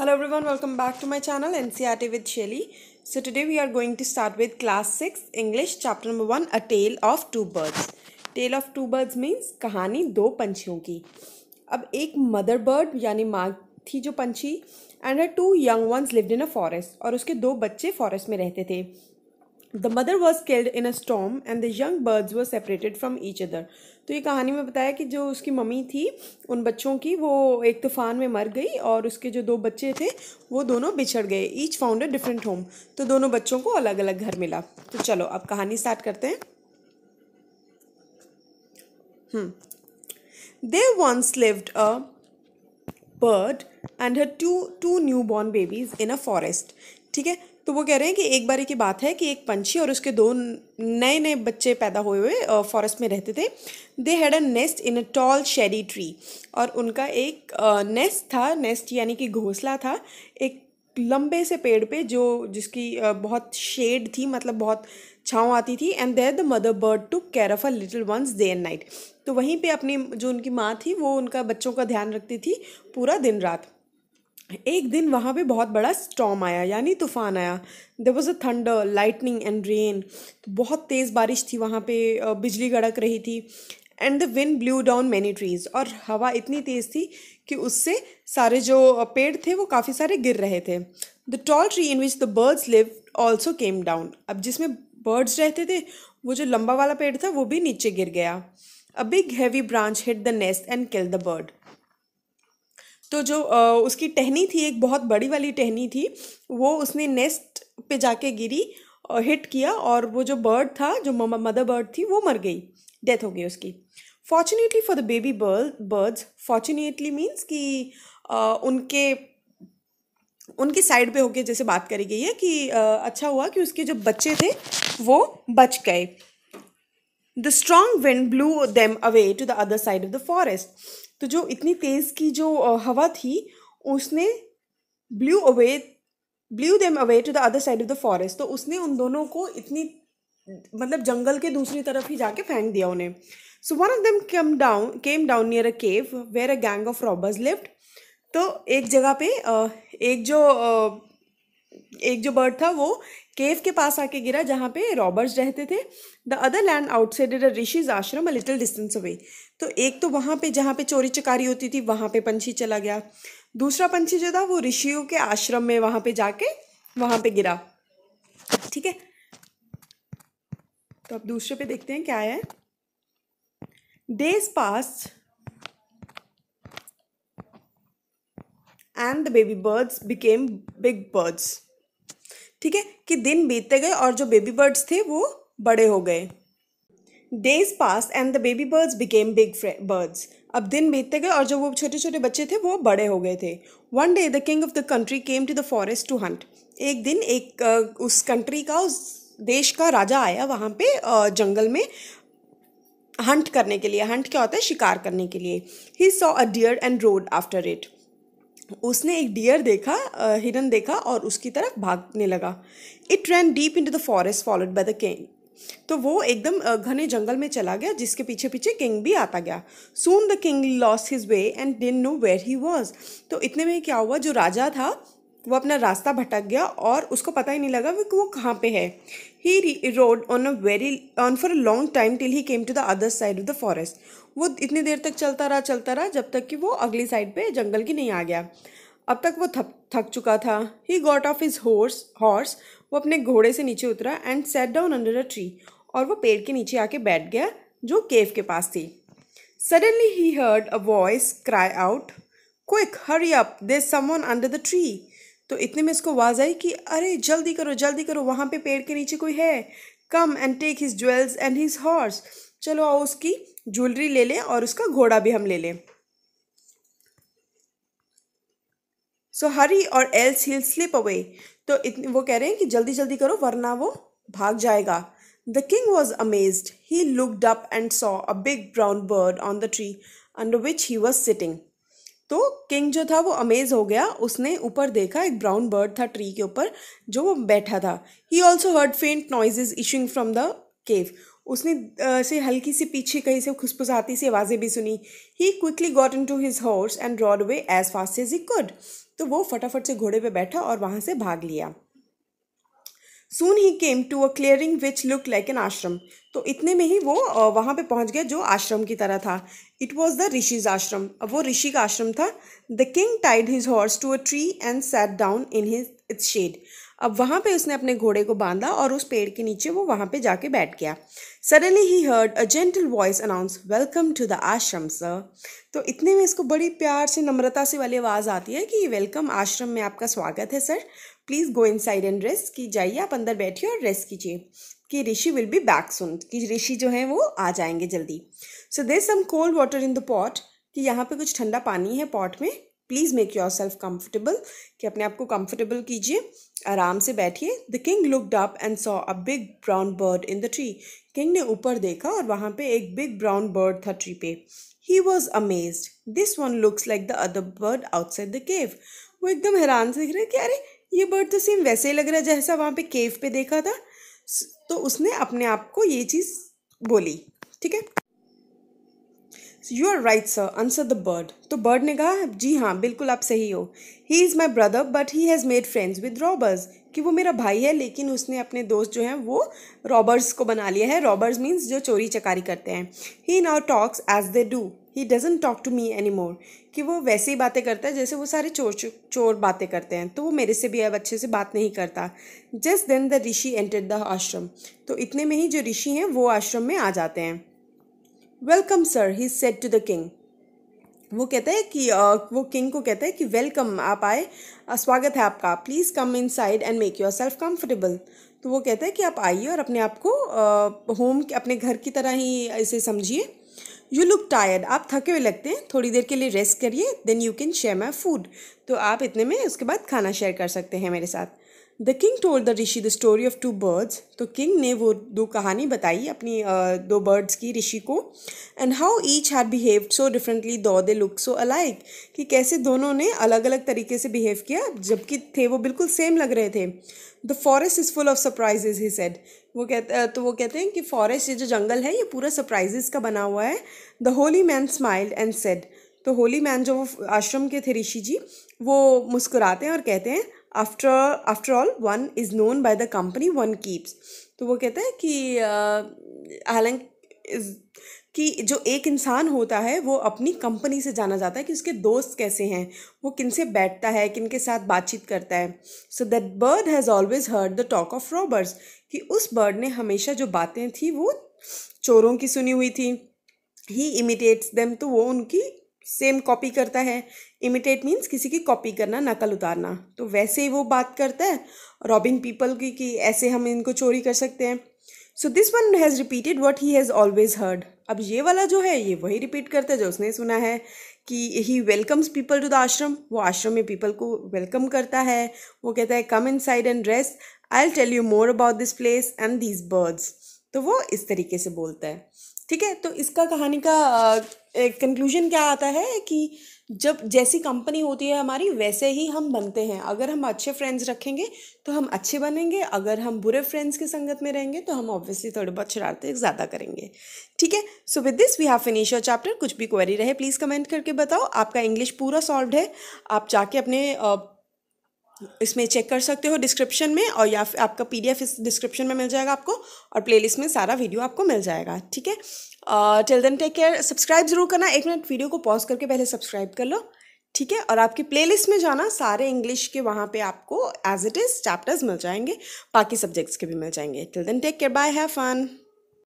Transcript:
Hello everyone, welcome back to my channel NCRT with Shelly. So today we are going to start with class 6 English chapter number 1 A Tale of Two Birds. Tale of Two Birds means कहानी दो पंछियों की अब एक mother bird यानी माँ थी जो पंछी and two young ones lived in a forest और उसके दो बच्चे फॉरेस्ट में रहते थे the mother was killed in a storm and the young birds were separated from each other तो ये कहानी में बताया कि जो उसकी मम्मी थी उन बच्चों की वो एक तूफ़ान में मर गई और उसके जो दो बच्चे थे वो दोनों बिछड़ गए each found a different home तो दोनों बच्चों को अलग अलग घर मिला तो चलो अब कहानी स्टार्ट करते हैं there once lived a bird and her two two newborn babies in a forest ठीक है तो वो कह रहे हैं कि एक बारी की बात है कि एक पंछी और उसके दो नए नए बच्चे पैदा हुए हुए फॉरेस्ट में रहते थे they had a nest in a tall shady tree और उनका एक नेस्ट था नेस्ट यानी कि घोंसला था एक लंबे से पेड़ पे जो जिसकी बहुत शेड थी मतलब बहुत छाँव आती थी and there the mother bird took care of a little ones day and night तो वहीं पे अपनी जो उनकी माँ थी वो उनका बच्चों का ध्यान रखती थी पूरा दिन रात एक दिन वहाँ पे बहुत बड़ा स्टॉम आया यानी तूफान आया there was a thunder lightning and rain तो बहुत तेज़ बारिश थी वहाँ पे बिजली गड़क रही थी and the wind blew down many trees और हवा इतनी तेज़ थी कि उससे सारे जो पेड़ थे वो काफ़ी सारे गिर रहे थे the tall tree in which the birds lived also came down अब जिसमें बर्ड्स रहते थे वो जो लंबा वाला पेड़ था वो भी नीचे गिर गया a big heavy branch hit the nest and kill the bird तो जो उसकी टहनी थी एक बहुत बड़ी वाली टहनी थी वो उसने नेस्ट पे जाके गिरी और हिट किया और वो जो बर्ड था जो मदर बर्ड थी वो मर गई डेथ हो गई उसकी fortunately for the baby bird birds fortunately means कि उनके उनकी साइड पे होके जैसे बात करी गई है कि अच्छा हुआ कि उसके जो बच्चे थे वो बच गए the strong wind blew them away to the other side of the forest तो जो इतनी तेज़ की जो हवा थी उसने blew away blew them away to the other side of the forest तो उसने उन दोनों को इतनी मतलब जंगल के दूसरी तरफ ही जाके फेंक दिया उन्हें so one of them come down came down near a cave where a gang of robbers lived तो एक जगह पे एक जो एक जो बर्ड था वो केव के पास आके गिरा जहाँ पे रॉबर्ट्स रहते थे द अदर लैंड आउटसाइडेड ऋषिज ashram a little distance away तो एक तो वहाँ पे जहाँ पे चोरी चकारी होती थी वहाँ पे पंछी चला गया दूसरा पंछी जो था वो ऋषियों के आश्रम में वहाँ पे जाके वहाँ पे गिरा ठीक है तो अब दूसरे पे देखते हैं क्या है days pass and the baby birds became big birds ठीक है कि दिन बीतते गए और जो बेबी बर्ड्स थे वो बड़े हो गए days pass and the baby birds became big birds अब दिन बीतते गए और जो वो छोटे छोटे बच्चे थे वो बड़े हो गए थे one day the king of the country came to the forest to hunt एक दिन एक उस कंट्री का उस देश का राजा आया वहाँ पे जंगल में हंट करने के लिए हंट क्या होता है शिकार करने के लिए he saw a deer and rode after it उसने एक डियर देखा हिरन देखा और उसकी तरफ भागने लगा it ran deep into the forest followed by the king तो वो एकदम घने जंगल में चला गया जिसके पीछे पीछे किंग भी आता गया soon the king lost his way and didn't know where he was तो इतने में क्या हुआ जो राजा था वो अपना रास्ता भटक गया और उसको पता ही नहीं लगा कि वो कहाँ पे है he rode on a very on for a long time till he came to the other side of the forest वो इतनी देर तक चलता रहा चलता रहा जब तक कि वो अगली साइड पे जंगल की नहीं आ गया अब तक वो थक थक चुका था he got off his horse horse वो अपने घोड़े से नीचे उतरा and sat down under a tree और वो पेड़ के नीचे आके बैठ गया जो केव के पास थी suddenly he heard a voice cry out quick hurry up there someone under the tree तो इतने में इसको आवाज़ आई कि अरे जल्दी करो जल्दी करो वहाँ पे पेड़ के नीचे कोई है come and take his jewels and his horse चलो आओ उसकी ज्वेलरी ले लें और उसका घोड़ा भी हम ले लें सो हरी और एल्स हिल स्लिप अवे तो इतने वो कह रहे हैं कि जल्दी जल्दी करो वरना वो भाग जाएगा the king was amazed he looked up and saw a big brown bird on the tree under which he was sitting तो किंग जो था वो अमेज हो गया उसने ऊपर देखा एक ब्राउन बर्ड था ट्री के ऊपर जो वो बैठा था he also heard faint noises issuing from the cave उसने से हल्की सी पीछे कहीं से खुसफुसाती सी आवाज़ें भी सुनी he quickly got into his horse and rode away as fast as he could तो वो फटाफट से घोड़े पे बैठा और वहाँ से भाग लिया soon he came to a clearing which look like an ashram तो इतने में ही वो वहाँ पे पहुँच गया जो आश्रम की तरह था इट वॉज द ऋषिज आश्रम अब वो ऋषि का आश्रम था the king tied his horse to a tree and sat down in his its shade अब वहाँ पे उसने अपने घोड़े को बांधा और उस पेड़ के नीचे वो वहाँ पे जाके बैठ गया suddenly he heard a gentle voice announce welcome to the ashram sir तो इतने में इसको बड़ी प्यार से नम्रता से वाली आवाज़ आती है कि वेलकम आश्रम में आपका स्वागत है sir please go inside and rest कि जाइए आप अंदर बैठिए और रेस्ट कीजिए कि rishi will be back soon कि ऋषि जो है वो आ जाएंगे जल्दी so there some cold water in the pot कि यहाँ पे कुछ ठंडा पानी है पॉट में please make yourself comfortable कि अपने आप को कम्फर्टेबल कीजिए आराम से बैठिए the king looked up and saw a big brown bird in the tree king ने ऊपर देखा और वहाँ पे एक बिग ब्राउन बर्ड था ट्री पे he was amazed this one looks like the other bird outside the cave वो एकदम हैरान से दिख रहे कि अरे ये बर्ड तो सेम वैसे ही लग रहा है जैसा वहाँ पे केव पे देखा था तो उसने अपने आप को ये चीज़ बोली ठीक है you are right sir answer the bird तो बर्ड ने कहा जी हाँ बिल्कुल आप सही हो he is my brother but he has made friends with robbers कि वो मेरा भाई है लेकिन उसने अपने दोस्त जो हैं वो रॉबर्स को बना लिया है रॉबर्स मीन्स जो चोरी चकारी करते हैं he now talks as they do he doesn't talk to me any more कि वो वैसे ही बातें करता है जैसे वो सारे चोर चोर बातें करते हैं तो वो मेरे से भी अब अच्छे से बात नहीं करता just then the rishi enter the ashram तो इतने में ही जो ऋषि हैं वो आश्रम में आ जाते हैं welcome sir he said to the king वो कहता है कि वो किंग को कहता है कि वेलकम आप आए स्वागत है आपका please come inside and make yourself comfortable तो वो कहता है कि आप आइए और अपने आप को होम अपने घर की तरह ही इसे समझिए यू लुक टायर्ड आप थके हुए लगते हैं थोड़ी देर के लिए रेस्ट करिए then you can share my food तो आप इतने में उसके बाद खाना शेयर कर सकते हैं मेरे साथ the king told the rishi the story of two birds तो किंग ने वो दो कहानी बताई अपनी दो बर्ड्स की ऋषि को and how each had behave so differently though they look so alike कि कैसे दोनों ने अलग अलग तरीके से बिहेव किया जबकि थे वो बिल्कुल सेम लग रहे थे the forest is full of surprises he said वो कहते तो वो कहते हैं कि फॉरेस्ट ये जो जंगल है ये पूरा सरप्राइजेज का बना हुआ है the holy man smiled and said तो होली मैन जो आश्रम के थे ऋषि जी वो मुस्कुराते हैं और कहते हैं after after all one is known by the company one keeps तो वो कहते हैं कि हालांकि uh, कि जो एक इंसान होता है वो अपनी कंपनी से जाना जाता है कि उसके दोस्त कैसे हैं वो किन से बैठता है किन के साथ बातचीत करता है so that bird has always heard the talk of robbers कि उस बर्ड ने हमेशा जो बातें थी वो चोरों की सुनी हुई थी ही इमिटेट्स देम तो वो उनकी सेम कॉपी करता है इमिटेट मीन्स किसी की कॉपी करना नकल उतारना तो वैसे ही वो बात करता है रॉबिंग पीपल की कि ऐसे हम इनको चोरी कर सकते हैं so this one has repeated what he has always heard अब ये वाला जो है ये वही रिपीट करता है जो उसने सुना है कि he welcomes people to the ashram वो आश्रम में पीपल को वेलकम करता है वो कहता है come inside and rest I tell you more about this place and these birds तो वो इस तरीके से बोलता है ठीक है तो इसका कहानी का कंक्लूजन क्या आता है कि जब जैसी कंपनी होती है हमारी वैसे ही हम बनते हैं अगर हम अच्छे फ्रेंड्स रखेंगे तो हम अच्छे बनेंगे अगर हम बुरे फ्रेंड्स की संगत में रहेंगे तो हम ऑब्वियसली थोड़े बहुत शरारतें ज़्यादा करेंगे ठीक है so with this we have finish your chapter कुछ भी क्वेरी रहे प्लीज़ कमेंट करके बताओ आपका इंग्लिश पूरा सॉल्व है आप जाके अपने uh, इसमें चेक कर सकते हो डिस्क्रिप्शन में और या फिर आपका पीडीएफ इस डिस्क्रिप्शन में मिल जाएगा आपको और प्लेलिस्ट में सारा वीडियो आपको मिल जाएगा ठीक है till then take care subscribe जरूर करना एक मिनट वीडियो को पॉज करके पहले सब्सक्राइब कर लो ठीक है और आपकी प्लेलिस्ट में जाना सारे इंग्लिश के वहाँ पे आपको एज इट इज़ चैप्टर्स मिल जाएंगे बाकी सब्जेक्ट्स के भी मिल जाएंगे till then take care bye have fun